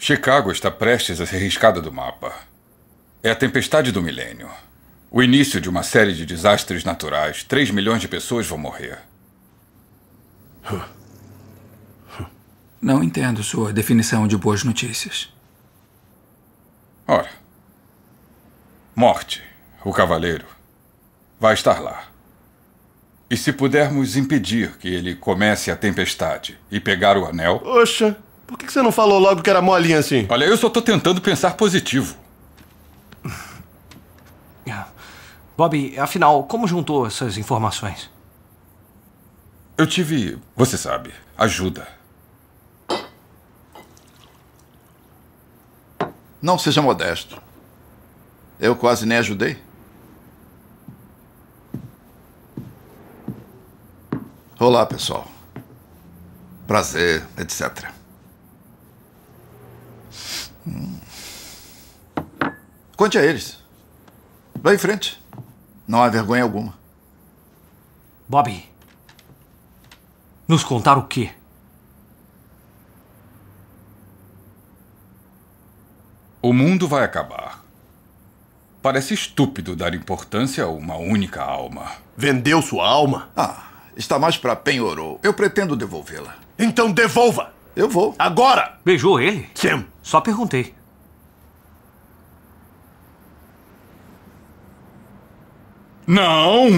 Chicago está prestes a ser riscada do mapa. É a tempestade do milênio. O início de uma série de desastres naturais. Três milhões de pessoas vão morrer. Não entendo sua definição de boas notícias. Ora, Morte, o cavaleiro, vai estar lá. E se pudermos impedir que ele comece a tempestade e pegar o anel. Oxa! Por que você não falou logo que era molinha assim? Olha, eu só tô tentando pensar positivo. Bob, afinal, como juntou essas informações? Eu tive, você sabe, ajuda. Não seja modesto. Eu quase nem ajudei. Olá, pessoal. Prazer, etc. Conte a eles. Vá em frente. Não há vergonha alguma. Bobby. nos contar o quê? O mundo vai acabar. Parece estúpido dar importância a uma única alma. Vendeu sua alma? Ah, está mais para penhorou. Eu pretendo devolvê-la. Então devolva! Eu vou. Agora! Beijou ele? Sempre. Só perguntei. Não!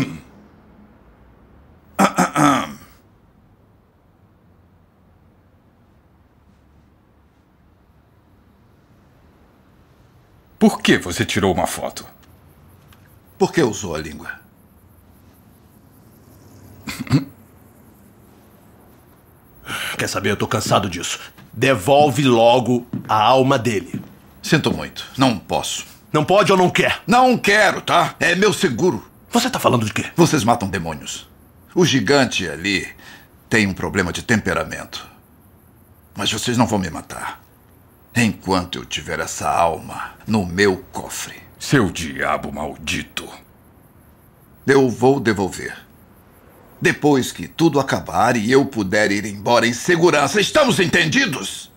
Por que você tirou uma foto? Por que usou a língua. Quer saber? Eu tô cansado disso. Devolve logo a alma dele. Sinto muito. Não posso. Não pode ou não quer? Não quero, tá? É meu seguro. Você tá falando de quê? Vocês matam demônios. O gigante ali tem um problema de temperamento. Mas vocês não vão me matar. Enquanto eu tiver essa alma no meu cofre. Seu diabo maldito. Eu vou devolver. Depois que tudo acabar e eu puder ir embora em segurança, estamos entendidos?